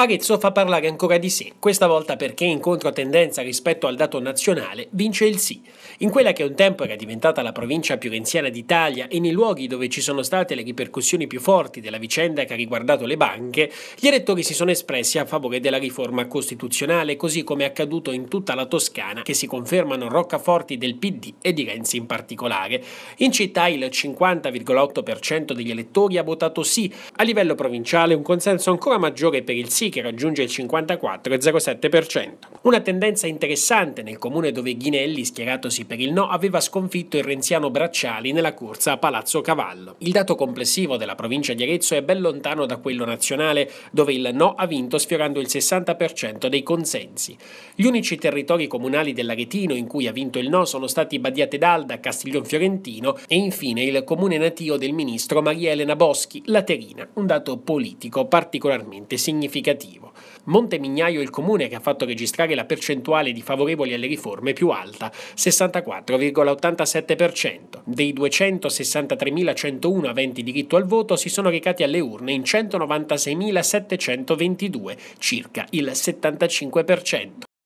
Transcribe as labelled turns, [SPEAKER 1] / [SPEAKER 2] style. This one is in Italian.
[SPEAKER 1] Arezzo fa parlare ancora di sé, questa volta perché in controtendenza rispetto al dato nazionale vince il sì. In quella che un tempo era diventata la provincia più renziana d'Italia e nei luoghi dove ci sono state le ripercussioni più forti della vicenda che ha riguardato le banche, gli elettori si sono espressi a favore della riforma costituzionale, così come è accaduto in tutta la Toscana, che si confermano roccaforti del PD e di Renzi in particolare. In città il 50,8% degli elettori ha votato sì, a livello provinciale un consenso ancora maggiore per il sì che raggiunge il 54,07%. Una tendenza interessante nel comune dove Ghinelli, schieratosi per il no, aveva sconfitto il renziano Bracciali nella corsa a Palazzo Cavallo. Il dato complessivo della provincia di Arezzo è ben lontano da quello nazionale, dove il no ha vinto sfiorando il 60% dei consensi. Gli unici territori comunali dell'Aretino in cui ha vinto il no sono stati Badiate d'Alda, Castiglion Fiorentino e infine il comune natio del ministro Maria Elena Boschi, Laterina, un dato politico particolarmente significativo negativo. Montemignaio è il comune che ha fatto registrare la percentuale di favorevoli alle riforme più alta, 64,87%. Dei 263.101 aventi diritto al voto si sono recati alle urne in 196.722, circa il 75%.